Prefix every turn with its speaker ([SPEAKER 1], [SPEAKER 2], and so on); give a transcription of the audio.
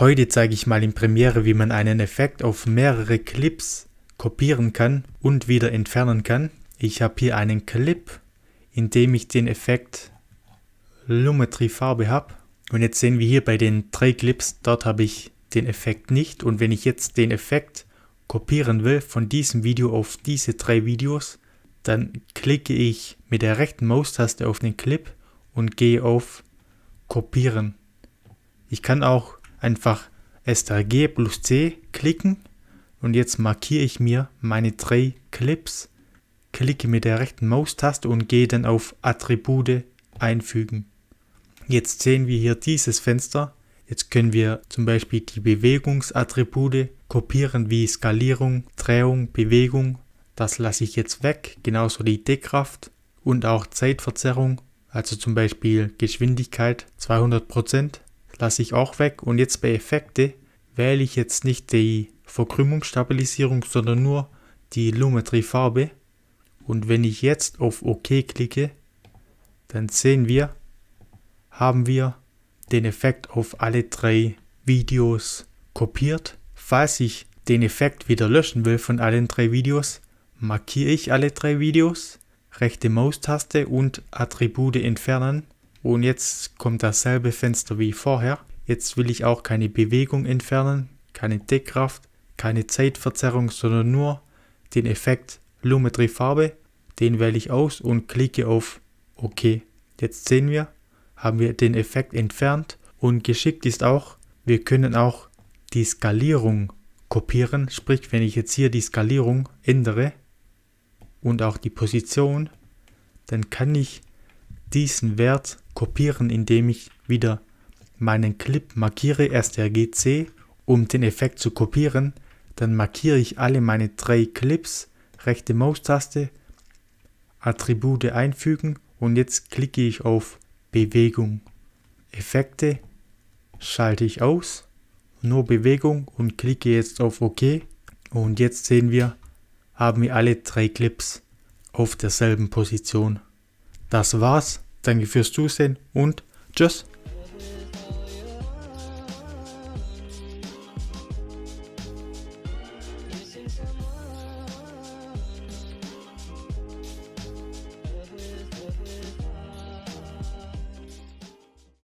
[SPEAKER 1] Heute zeige ich mal in Premiere, wie man einen Effekt auf mehrere Clips kopieren kann und wieder entfernen kann. Ich habe hier einen Clip, in dem ich den Effekt Lumetri Farbe habe. Und jetzt sehen wir hier bei den drei Clips, dort habe ich den Effekt nicht. Und wenn ich jetzt den Effekt kopieren will von diesem Video auf diese drei Videos, dann klicke ich mit der rechten Maustaste auf den Clip und gehe auf Kopieren. Ich kann auch einfach STRG plus C klicken und jetzt markiere ich mir meine drei Clips, klicke mit der rechten Maustaste und gehe dann auf Attribute einfügen. Jetzt sehen wir hier dieses Fenster. Jetzt können wir zum Beispiel die Bewegungsattribute kopieren wie Skalierung, Drehung, Bewegung. Das lasse ich jetzt weg, genauso die Deckkraft und auch Zeitverzerrung, also zum Beispiel Geschwindigkeit 200% lasse ich auch weg und jetzt bei Effekte wähle ich jetzt nicht die Verkrümmungsstabilisierung, sondern nur die Lumetrie farbe Und wenn ich jetzt auf OK klicke, dann sehen wir, haben wir den Effekt auf alle drei Videos kopiert. Falls ich den Effekt wieder löschen will von allen drei Videos, markiere ich alle drei Videos, rechte Maustaste und Attribute entfernen und jetzt kommt dasselbe Fenster wie vorher. Jetzt will ich auch keine Bewegung entfernen, keine Deckkraft, keine Zeitverzerrung, sondern nur den Effekt Lumetri Farbe. Den wähle ich aus und klicke auf OK. Jetzt sehen wir, haben wir den Effekt entfernt und geschickt ist auch, wir können auch die Skalierung kopieren. Sprich, wenn ich jetzt hier die Skalierung ändere und auch die Position, dann kann ich diesen Wert kopieren, indem ich wieder meinen Clip markiere, erst RGC, um den Effekt zu kopieren. Dann markiere ich alle meine drei Clips, rechte Maustaste, Attribute einfügen und jetzt klicke ich auf Bewegung. Effekte schalte ich aus, nur Bewegung und klicke jetzt auf OK. Und jetzt sehen wir, haben wir alle drei Clips auf derselben Position. Das war's. Danke fürs Zusehen und tschüss.